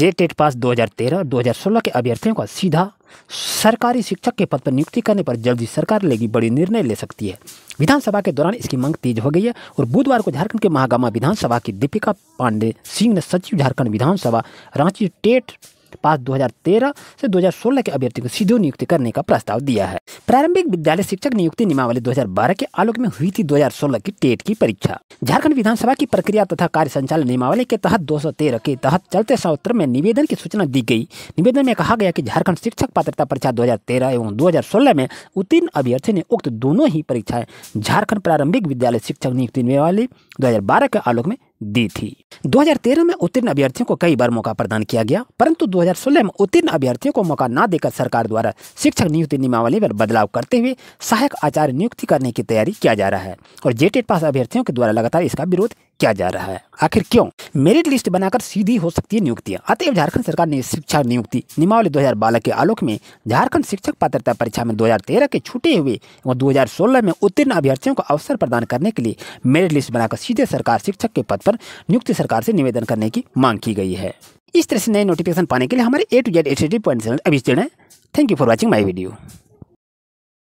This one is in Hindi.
जे टेट पास 2013 और 2016 के अभ्यर्थियों का सीधा सरकारी शिक्षक के पद पर नियुक्ति करने पर जल्द ही सरकार लेगी बड़ी निर्णय ले सकती है विधानसभा के दौरान इसकी मांग तेज हो गई है और बुधवार को झारखंड के महागामा विधानसभा की दीपिका पांडे सिंह ने सचिव झारखंड विधानसभा रांची टेट पास 2013 से 2016 के अभ्यर्थियों को सीधे नियुक्ति करने का प्रस्ताव दिया है प्रारंभिक विद्यालय शिक्षक नियुक्ति नियमावली 2012 के आलोक में हुई थी 2016 की टेट की परीक्षा झारखंड विधानसभा की प्रक्रिया तथा कार्य संचालन नियमावली के तहत 213 के तहत चलते सत्र में निवेदन की सूचना दी गई निवेदन में कहा गया की झारखण्ड शिक्षक पात्रता परीक्षा दो एवं दो में उत्तीर्ण अभ्यर्थी ने उक्त दोनों ही परीक्षाएं झारखंड प्रारंभिक विद्यालय शिक्षक नियुक्ति नियमावली दो के आलोक में दी थी 2013 में उत्तीर्ण अभ्यर्थियों को कई बार मौका प्रदान किया गया परंतु 2016 में उत्तीर्ण अभ्यर्थियों को मौका न देकर सरकार द्वारा शिक्षक नियुक्ति नियमावली पर बदलाव करते हुए सहायक आचार्य नियुक्ति करने की तैयारी किया जा रहा है और जेटेड e पास अभ्यर्थियों के द्वारा लगातार इसका विरोध किया जा रहा है आखिर क्यों मेरिट लिस्ट बनाकर सीधी हो सकती है नियुक्तियाँ अतएव झारखंड सरकार ने शिक्षा नियुक्ति नियमावली बारह के आलोक में झारखंड शिक्षक पात्रता परीक्षा में 2013 के छूटे हुए और 2016 में उत्तीर्ण अभ्यर्थियों को अवसर प्रदान करने के लिए मेरिट लिस्ट बनाकर सीधे सरकार शिक्षक के पद पर नियुक्त सरकार से निवेदन करने की मांग की गई है इस तरह से नए नोटिफिकेशन पाने के लिए हमारे A to Z H D point अभी जुड़े thank you for watching my video